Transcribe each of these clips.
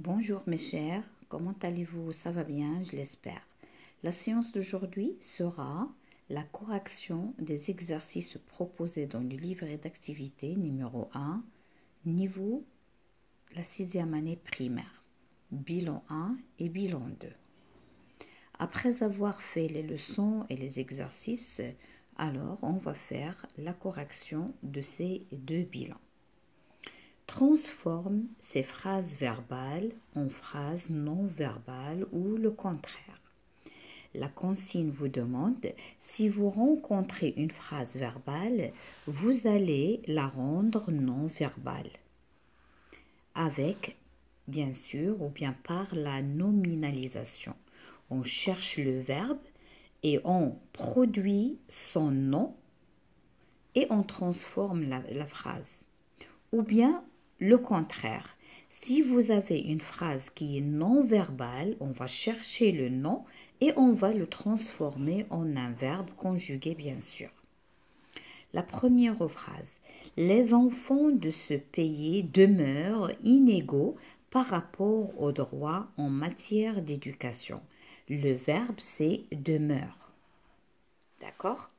Bonjour mes chers, comment allez-vous Ça va bien, je l'espère. La séance d'aujourd'hui sera la correction des exercices proposés dans le livret d'activité numéro 1, niveau la sixième année primaire, bilan 1 et bilan 2. Après avoir fait les leçons et les exercices, alors on va faire la correction de ces deux bilans transforme ces phrases verbales en phrases non verbales ou le contraire. La consigne vous demande si vous rencontrez une phrase verbale, vous allez la rendre non verbale avec, bien sûr, ou bien par la nominalisation. On cherche le verbe et on produit son nom et on transforme la, phrase. Ou bien le contraire. Si vous avez une phrase qui est non verbale, on va chercher le nom et on va le transformer en un verbe conjugué, bien sûr. La première phrase. Les enfants de ce pays demeurent inégaux par rapport aux droits en matière d'éducation. Le verbe c'est demeure. D'accord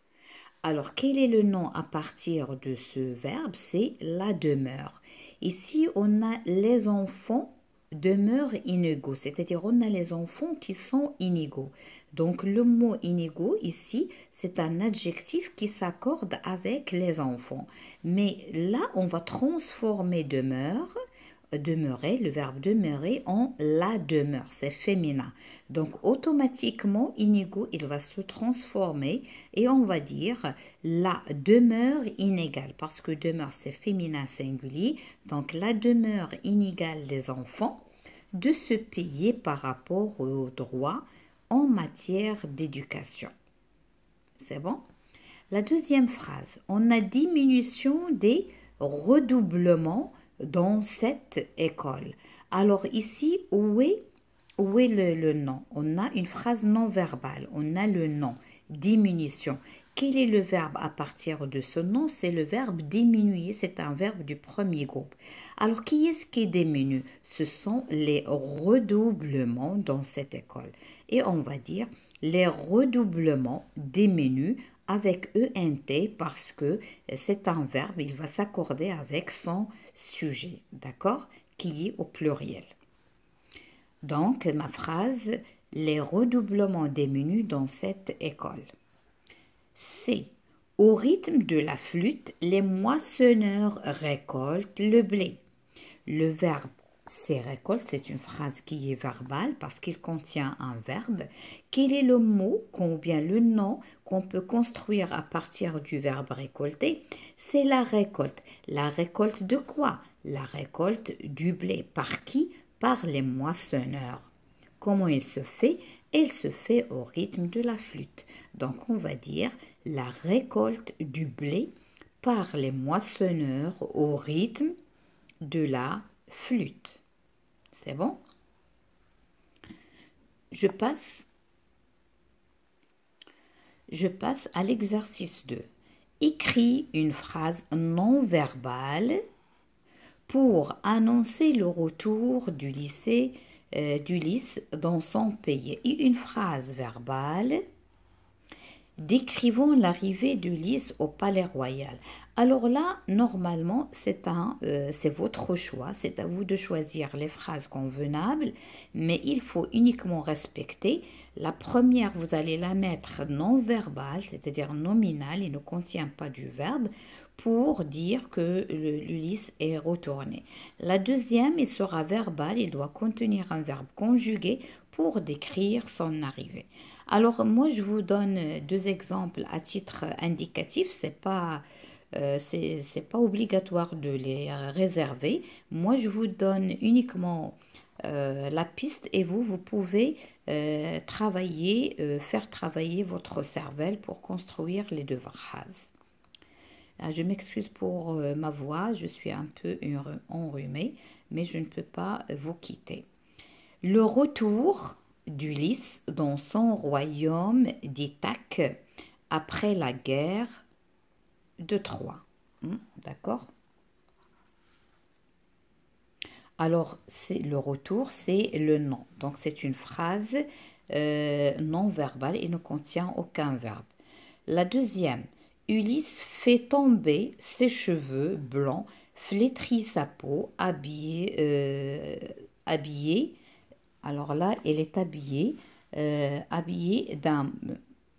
alors, quel est le nom à partir de ce verbe C'est la demeure. Ici, on a les enfants demeurent inégaux, c'est-à-dire on a les enfants qui sont inégaux. Donc le mot inégaux ici, c'est un adjectif qui s'accorde avec les enfants. Mais là, on va transformer demeure demeurer, le verbe demeurer en la demeure, c'est féminin. Donc automatiquement, Inigo, il va se transformer et on va dire la demeure inégale parce que demeure, c'est féminin singulier. Donc la demeure inégale des enfants de se payer par rapport aux droits en matière d'éducation. C'est bon La deuxième phrase, on a diminution des redoublements dans cette école. Alors ici, où est, où est le, nom On a une phrase non verbale, on a le nom, diminution. Quel est le verbe à partir de ce nom C'est le verbe diminuer, c'est un verbe du premier groupe. Alors qui est-ce qui diminue Ce sont les redoublements dans cette école. Et on va dire les redoublements diminuent avec ENT parce que euh, c'est un verbe, il va s'accorder avec son sujet, d'accord Qui est au pluriel. Donc, ma phrase, les redoublements menus dans cette école. C. Au rythme de la flûte, les moissonneurs récoltent le blé. Le verbe ces récoltes, c'est une phrase qui est verbale parce qu'il contient un verbe. Quel est le mot combien le nom qu'on peut construire à partir du verbe récolter C'est la récolte. La récolte de quoi La récolte du blé. Par qui Par les moissonneurs. Comment il se fait Il se fait au rythme de la flûte. Donc on va dire la récolte du blé par les moissonneurs au rythme de la flûte. C'est bon Je passe je passe à l'exercice 2. Écris une phrase non verbale pour annoncer le retour du lycée euh, du d'Ulysse dans son pays et une phrase verbale « Décrivons l'arrivée d'Ulysse au palais royal. Alors là, normalement, euh, c'est votre choix, c'est à vous de choisir les phrases convenables, mais il faut uniquement respecter. La première, vous allez la mettre non verbale, c'est-à-dire nominale, et ne contient pas du verbe, pour dire que l'Ulysse est retourné. La deuxième, il sera verbale, il doit contenir un verbe conjugué pour décrire son arrivée. Alors moi je vous donne euh, deux exemples à titre indicatif, c'est pas euh, pas obligatoire de les réserver. Moi je vous donne uniquement euh, la piste et vous vous pouvez travailler faire travailler votre cervelle pour construire les deux phrases. Ah, je m'excuse pour ma voix, je suis un peu enrhumée, mais je ne peux pas vous quitter. Le retour d'Ulysse dans son royaume d'Ithaque après la guerre de Troie. Hmm, d'accord Alors, c'est le retour, c'est le nom. Donc, c'est une phrase euh, non verbale et ne contient aucun verbe. La deuxième, Ulysse fait tomber ses cheveux blancs, flétrit sa peau, habillé, euh, habillé alors là, elle est habillée, euh, habillée d'un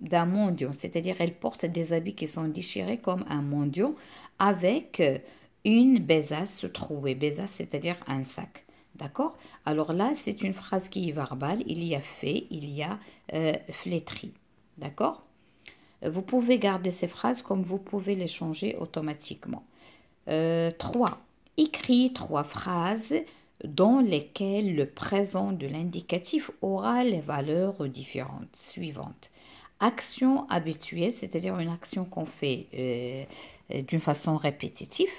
d'un c'est-à-dire elle porte des habits qui sont déchirés comme un mendiant avec une besace trouée, besace c'est-à-dire un sac. D'accord Alors là, c'est une phrase qui est verbale, il y a fait, il y a euh, flétri. D'accord Vous pouvez garder ces phrases comme vous pouvez les changer automatiquement. Euh, trois. « 3. Écris trois phrases dans lesquels le présent de l'indicatif aura les valeurs différentes suivantes. Action habituelle, c'est-à-dire une action qu'on fait euh, euh, d'une façon répétitive.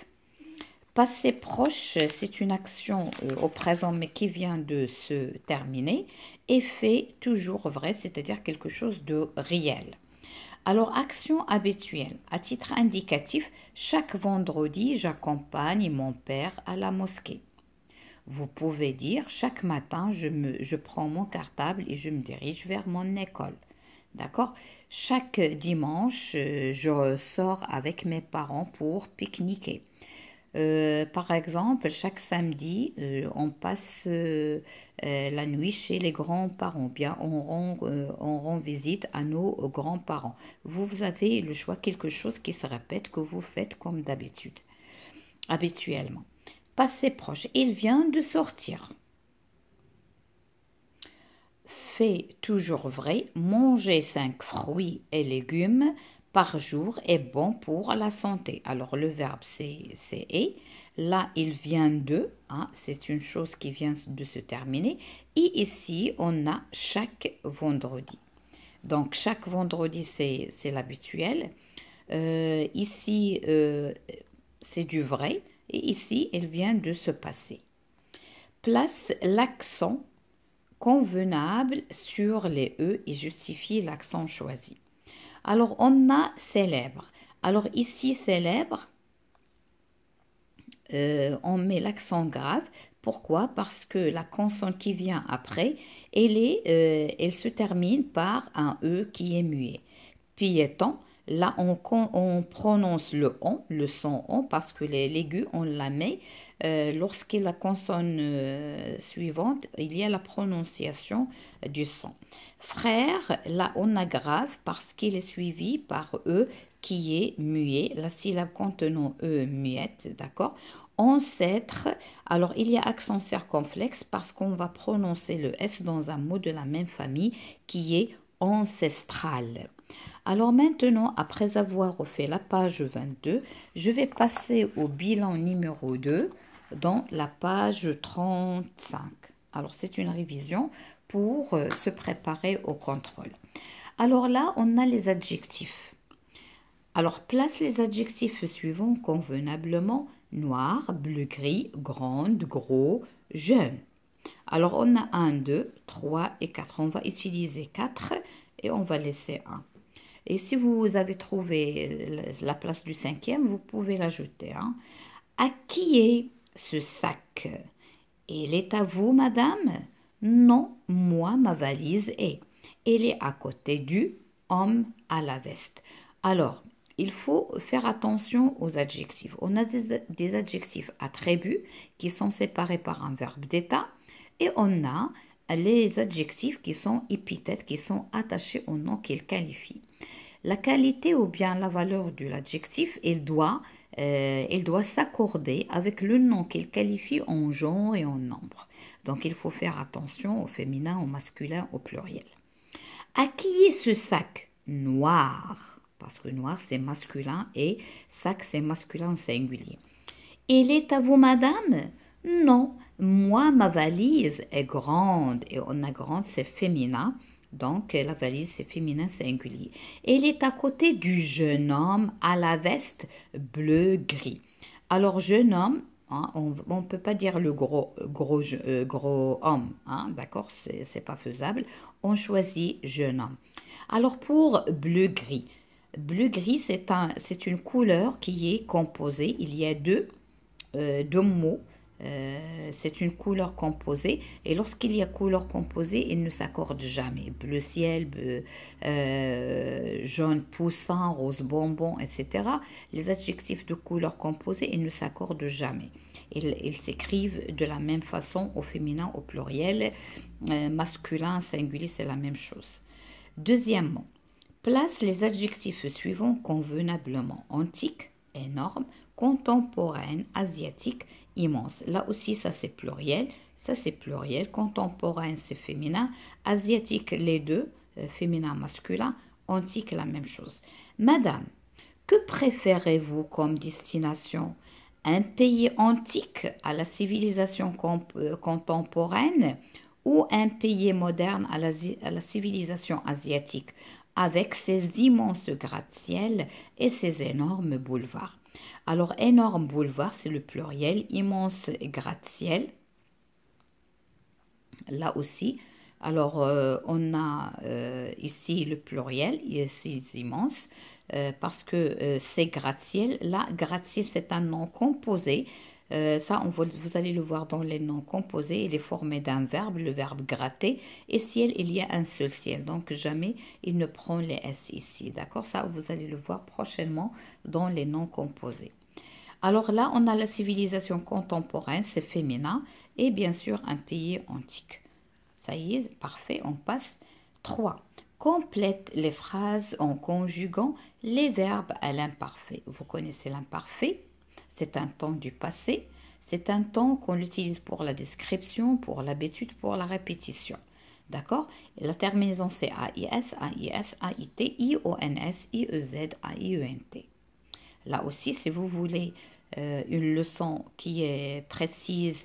Passé proche, c'est une action euh, au présent mais qui vient de se terminer. Et fait toujours vrai, c'est-à-dire quelque chose de réel. Alors, action habituelle. À titre indicatif, chaque vendredi, j'accompagne mon père à la mosquée. Vous pouvez dire chaque matin, je, me, je prends mon cartable et je me dirige vers mon école. D'accord Chaque dimanche, euh, je sors avec mes parents pour pique-niquer. Euh, par exemple, chaque samedi, euh, on passe la nuit chez les grands-parents, bien on rend, on rend, visite à nos grands-parents. vous, avez le choix, quelque chose qui se répète, que vous faites comme d'habitude, habituellement passé proche. Il vient de sortir. Fait toujours vrai, manger cinq fruits et légumes par jour est bon pour la santé. Alors le verbe c'est et. Là, il vient de, hein, c'est une chose qui vient de se terminer. Et ici, on a chaque vendredi. Donc chaque vendredi, c'est l'habituel. Euh, ici, euh, c'est du vrai. Et ici, elle vient de se passer. Place l'accent convenable sur les E et justifie l'accent choisi. Alors, on a célèbre. Alors, ici, célèbre, euh, on met l'accent grave. Pourquoi Parce que la consonne qui vient après, elle, est, euh, elle se termine par un E qui est muet. Piéton, Là, on, prononce le on, le son on, parce que l'aigu, on la met. Euh, lorsqu'il a la consonne euh, suivante, il y a la prononciation du son. Frère, là, on aggrave parce qu'il est suivi par E qui est muet, la syllabe contenant E muette, d'accord Ancêtre, alors il y a accent circonflexe parce qu'on va prononcer le S dans un mot de la même famille qui est ancestral. Alors maintenant, après avoir refait la page 22, je vais passer au bilan numéro 2 dans la page 35. Alors c'est une révision pour euh, se préparer au contrôle. Alors là, on a les adjectifs. Alors place les adjectifs suivants convenablement noir, bleu, gris, grande, gros, jeune. Alors on a 1, 2, 3 et 4. On va utiliser 4 et on va laisser 1. Et si vous avez trouvé euh, la place du cinquième, vous pouvez l'ajouter. Hein. À qui est ce sac Il est à vous, madame Non, moi, ma valise est. Elle est à côté du homme à la veste. Alors, il faut faire attention aux adjectifs. On a des, des adjectifs attributs qui sont séparés par un verbe d'état et on a les adjectifs qui sont épithètes, qui sont attachés au nom qu'ils qualifient. La qualité ou bien la valeur de l'adjectif, il doit, euh, il doit s'accorder avec le nom qu'il qualifie en genre et en nombre. Donc il faut faire attention au féminin, au masculin, au pluriel. À qui est ce sac noir Parce que noir c'est masculin et sac c'est masculin singulier. Il est à vous, madame non, moi, ma valise est grande et on a grande, c'est féminin. Donc, la valise, c'est féminin singulier. elle est à côté du jeune homme à la veste bleu-gris. Alors, jeune homme, hein, on ne peut pas dire le gros, gros, euh, gros homme, hein, d'accord Ce n'est pas faisable. On choisit jeune homme. Alors, pour bleu-gris, bleu-gris, c'est une couleur qui est composée. Il y a deux, euh, deux mots euh, c'est une couleur composée et lorsqu'il y a couleur composée, il ne s'accorde jamais. Bleu ciel, euh, jaune poussant, rose bonbon, etc. Les adjectifs de couleur composée, ils ne s'accordent jamais. Ils, s'écrivent de la même façon au féminin, au pluriel, euh, masculin, singulier, c'est la même chose. Deuxièmement, place les adjectifs suivants convenablement antique, énorme, contemporaine, asiatique immense. Là aussi, ça c'est pluriel. Ça c'est pluriel. Contemporain, c'est féminin. Asiatique, les deux, euh, féminin, masculin. Antique, la même chose. Madame, que préférez-vous comme destination Un pays antique à la civilisation euh, contemporaine ou un pays moderne à la, la civilisation asiatique avec ses immenses gratte ciels et ses énormes boulevards alors, énorme boulevard, c'est le pluriel, immense gratte-ciel. Là aussi, alors euh, on a euh, ici le pluriel, ici immense, euh, parce que c'est gratte-ciel. Là, gratte-ciel, c'est un nom composé euh, ça, vous allez le voir dans les noms composés. Il est formé d'un verbe, le verbe gratter. Et ciel, il y a un seul ciel. Donc, jamais il ne prend les S ici. D'accord Ça, vous allez le voir prochainement dans les noms composés. Alors là, on a la civilisation contemporaine, c'est féminin. Et bien sûr, un pays antique. Ça y est, parfait, on passe. 3 complète les phrases en conjuguant les verbes à l'imparfait. Vous connaissez l'imparfait c'est un temps du passé, c'est un temps qu'on utilise pour la description, pour l'habitude, pour la répétition. D'accord la terminaison c'est z, a AIT, IONS, e IEZ, t. Là aussi, si vous voulez euh, une leçon qui est précise,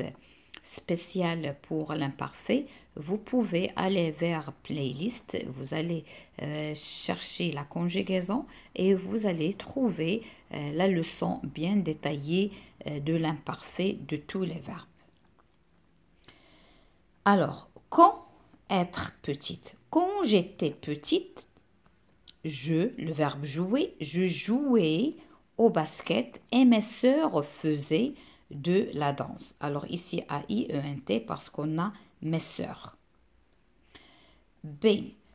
spécial pour l'imparfait, vous pouvez aller vers playlist, vous allez euh, chercher la conjugaison et vous allez trouver euh, la leçon bien détaillée euh, de l'imparfait de tous les verbes. Alors, quand être petite Quand j'étais petite, je, le verbe jouer, je jouais au basket et mes sœurs faisaient de la danse. Alors ici, A-I-E-N-T parce qu'on a mes sœurs. B.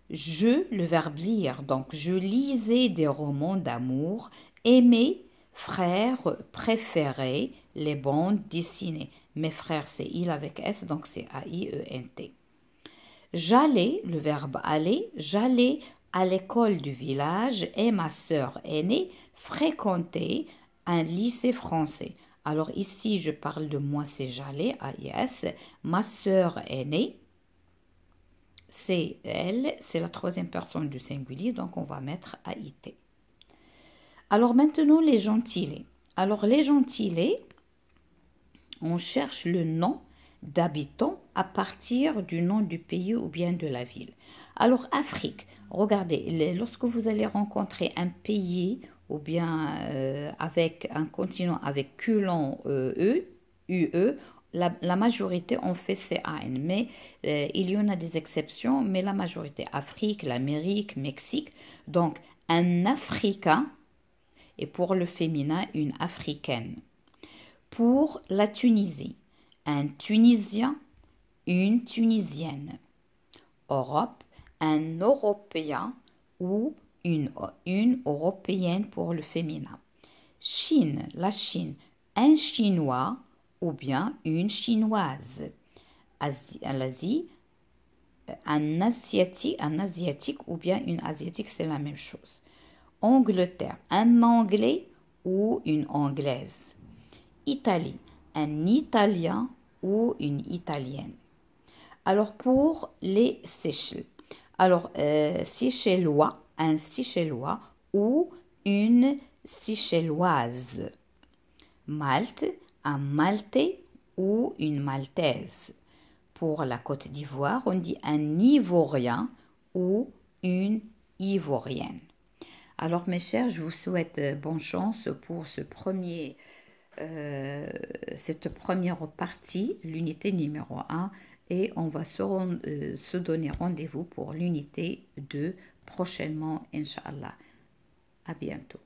Je, le verbe lire. Donc, je lisais des romans d'amour et frère frères les bandes dessinées. Mes frères, c'est il avec S, donc c'est A-I-E-N-T. J'allais, le verbe aller, j'allais à l'école du village et ma sœur aînée fréquentait un lycée français. Alors ici, je parle de moi, c'est Jalé, AIS. Ma sœur aînée, c'est elle, c'est la troisième personne du singulier, donc on va mettre AIT. Alors maintenant, les gentilés. Alors les gentilés, on cherche le nom d'habitants à partir du nom du pays ou bien de la ville. Alors Afrique, regardez, lorsque vous allez rencontrer un pays ou bien euh, avec un continent avec culon euh, E, UE, la, majorité ont fait CAN, mais euh, il y en a des exceptions, mais la majorité, Afrique, l'Amérique, Mexique, donc un Africain, et pour le féminin, une Africaine. Pour la Tunisie, un Tunisien, une Tunisienne. Europe, un Européen ou une, européenne pour le féminin. Chine, la Chine, un Chinois ou bien une Chinoise. L'Asie, un Asiatique, ou bien une Asiatique, c'est la même chose. Angleterre, un Anglais ou une Anglaise. Italie, un Italien ou une Italienne. Alors pour les Seychelles, alors euh, Seychellois, un Seychellois ou une Sichéloise. Malte, un Maltais ou une Maltaise. Pour la Côte d'Ivoire, on dit un Ivorien ou une Ivoirienne. Alors mes chers, je vous souhaite euh, bonne chance pour ce premier, euh, cette première partie, l'unité numéro 1, et on va se, euh, se donner rendez-vous pour l'unité 2 prochainement, Inch'Allah. À bientôt.